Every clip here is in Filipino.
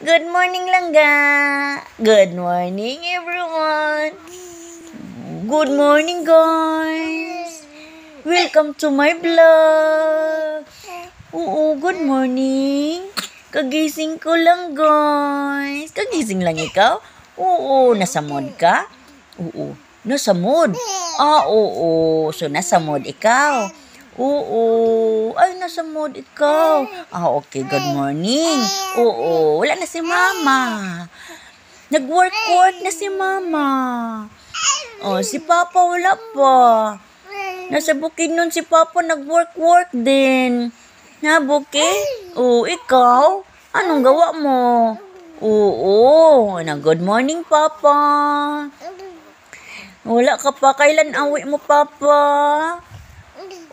Good morning langga! Good morning everyone! Good morning guys! Welcome to my vlog! Oo, good morning! Kagising ko lang guys! Kagising lang ikaw? Oo, nasa mood ka? Oo, nasa mood? Ah, oo, so nasa mood ikaw? Oo. Ay, nasa mood ikaw. Ah, okay. Good morning. Oo. Wala na si mama. nag workout na si mama. Oh, si papa wala pa. Nasa bukin nun si papa nag-work-work din. Na, buki? Oo, ikaw? Anong gawa mo? Oo. Na, good morning, papa. Wala ka pa. Kailan awi mo, papa?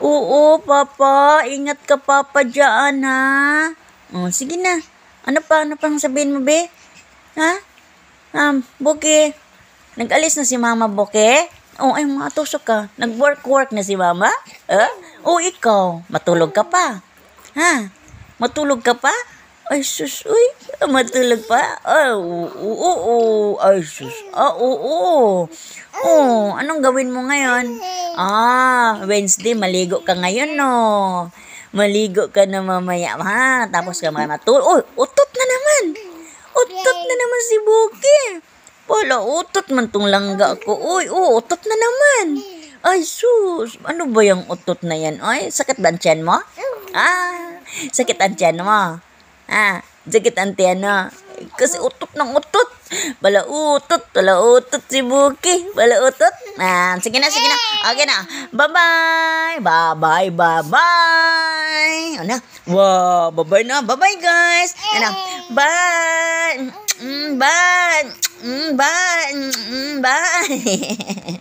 Oo, Papa. Ingat ka, Papa, dyan, ha? Oh, sige na. Ano pa? Ano pang sabihin mo, be? Ha? Um, Buke. Nag-alis na si Mama, Buke? Oh, ay, matusok ka. Nag-work-work na si Mama? Ha? Huh? Oh, ikaw. Matulog ka pa. Ha? Matulog ka pa? Ay, sus, uy. Matulog pa? Ay, oo, oo, Ay, sus. Ah, oo, oo. Oh, anong gawin mo ngayon? Ah, Wednesday, maligo ka ngayon, no. Maligo ka na mamaya, ha? Tapos ka matulog. Uy, utot na naman. Utot na naman si Buki. Pala, utot man tong langga ko. Uy, oh, utot na naman. Ay, sus. Ano ba yung utot na yan? Ay, sakit ba ang tiyan mo? Ah, sakit ang tiyan mo. Ah, jacket anti ano? Kasi utot ng utot. Bala utot, bala utot si Buki. Bala utot. Ah, sige na, sige na. Okay na. Bye-bye. Bye-bye, bye-bye. Ano? Wow, bye-bye na. Bye-bye, guys. Ano? Bye. Mm, bye. Mm, bye. Mm, bye. Bye.